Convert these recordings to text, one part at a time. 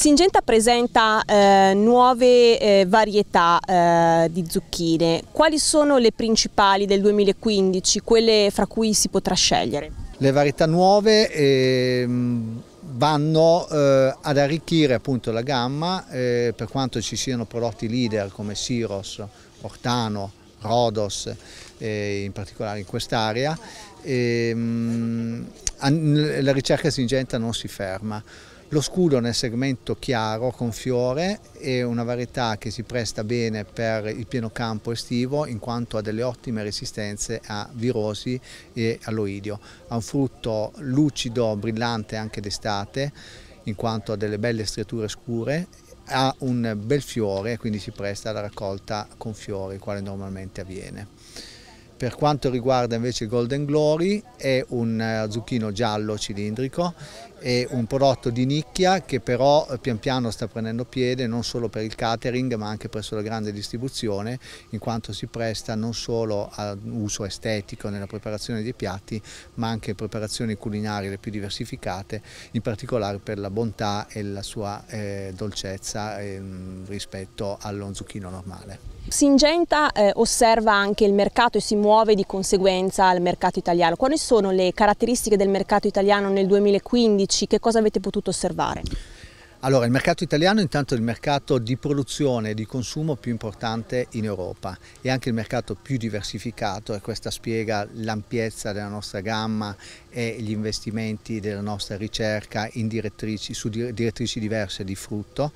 Singenta presenta eh, nuove eh, varietà eh, di zucchine. Quali sono le principali del 2015, quelle fra cui si potrà scegliere? Le varietà nuove ehm, vanno eh, ad arricchire appunto la gamma eh, per quanto ci siano prodotti leader come Siros, Ortano, Rodos, eh, in particolare in quest'area. Ehm, la ricerca singenta non si ferma. Lo scudo nel segmento chiaro con fiore è una varietà che si presta bene per il pieno campo estivo in quanto ha delle ottime resistenze a virosi e alloidio. Ha un frutto lucido, brillante anche d'estate in quanto ha delle belle striature scure ha un bel fiore, quindi si presta alla raccolta con fiori, quale normalmente avviene. Per quanto riguarda invece Golden Glory è un eh, zucchino giallo cilindrico, è un prodotto di nicchia che però eh, pian piano sta prendendo piede non solo per il catering ma anche presso la grande distribuzione in quanto si presta non solo a uso estetico nella preparazione dei piatti ma anche preparazioni culinarie le più diversificate in particolare per la bontà e la sua eh, dolcezza eh, rispetto allo zucchino normale. Singenta eh, osserva anche il mercato e si muove di conseguenza al mercato italiano. Quali sono le caratteristiche del mercato italiano nel 2015? Che cosa avete potuto osservare? Allora, il mercato italiano intanto è il mercato di produzione e di consumo più importante in Europa e anche il mercato più diversificato e questa spiega l'ampiezza della nostra gamma e gli investimenti della nostra ricerca in direttrici, su direttrici diverse di frutto.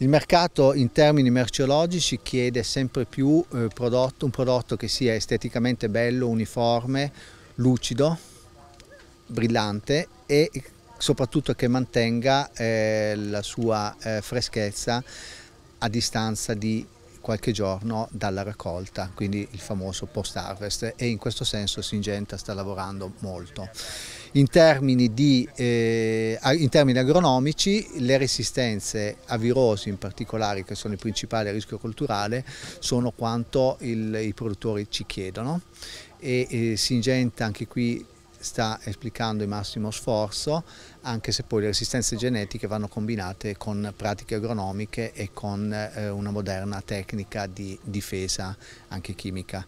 Il mercato in termini merceologici chiede sempre più eh, prodotto, un prodotto che sia esteticamente bello, uniforme, lucido, brillante e soprattutto che mantenga eh, la sua eh, freschezza a distanza di qualche giorno dalla raccolta, quindi il famoso post harvest e in questo senso Singenta sta lavorando molto. In termini, di, eh, in termini, agronomici le resistenze a virosi in particolare che sono il principale rischio culturale sono quanto il, i produttori ci chiedono e, e Singenta anche qui sta esplicando il massimo sforzo anche se poi le resistenze genetiche vanno combinate con pratiche agronomiche e con eh, una moderna tecnica di difesa anche chimica.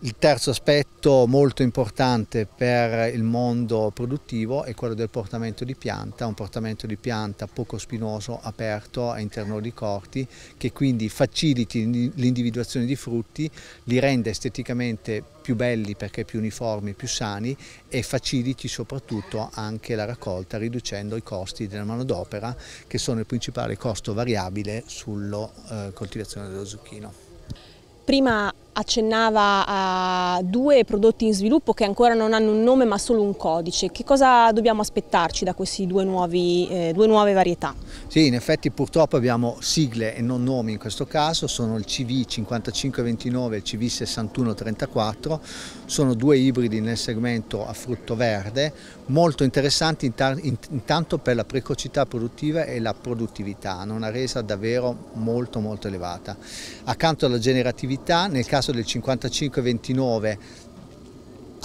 Il terzo aspetto molto importante per il mondo produttivo è quello del portamento di pianta, un portamento di pianta poco spinoso, aperto, a interno di corti, che quindi faciliti l'individuazione di frutti, li rende esteticamente più belli perché più uniformi, più sani e faciliti soprattutto anche la raccolta riducendo i costi della manodopera che sono il principale costo variabile sulla eh, coltivazione dello zucchino. Prima accennava a due prodotti in sviluppo che ancora non hanno un nome ma solo un codice. Che cosa dobbiamo aspettarci da queste due, eh, due nuove varietà? Sì, in effetti purtroppo abbiamo sigle e non nomi in questo caso, sono il CV5529 e il CV6134, sono due ibridi nel segmento a frutto verde, molto interessanti intanto per la precocità produttiva e la produttività, hanno una resa davvero molto molto elevata. Accanto alla generatività, nel caso del 5529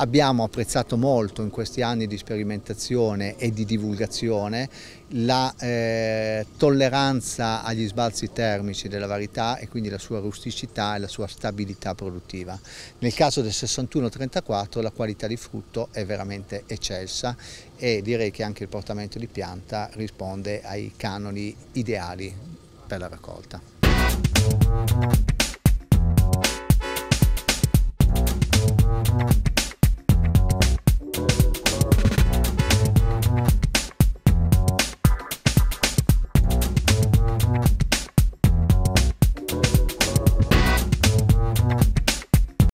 Abbiamo apprezzato molto in questi anni di sperimentazione e di divulgazione la eh, tolleranza agli sbalzi termici della varietà e quindi la sua rusticità e la sua stabilità produttiva. Nel caso del 61-34 la qualità di frutto è veramente eccelsa e direi che anche il portamento di pianta risponde ai canoni ideali per la raccolta.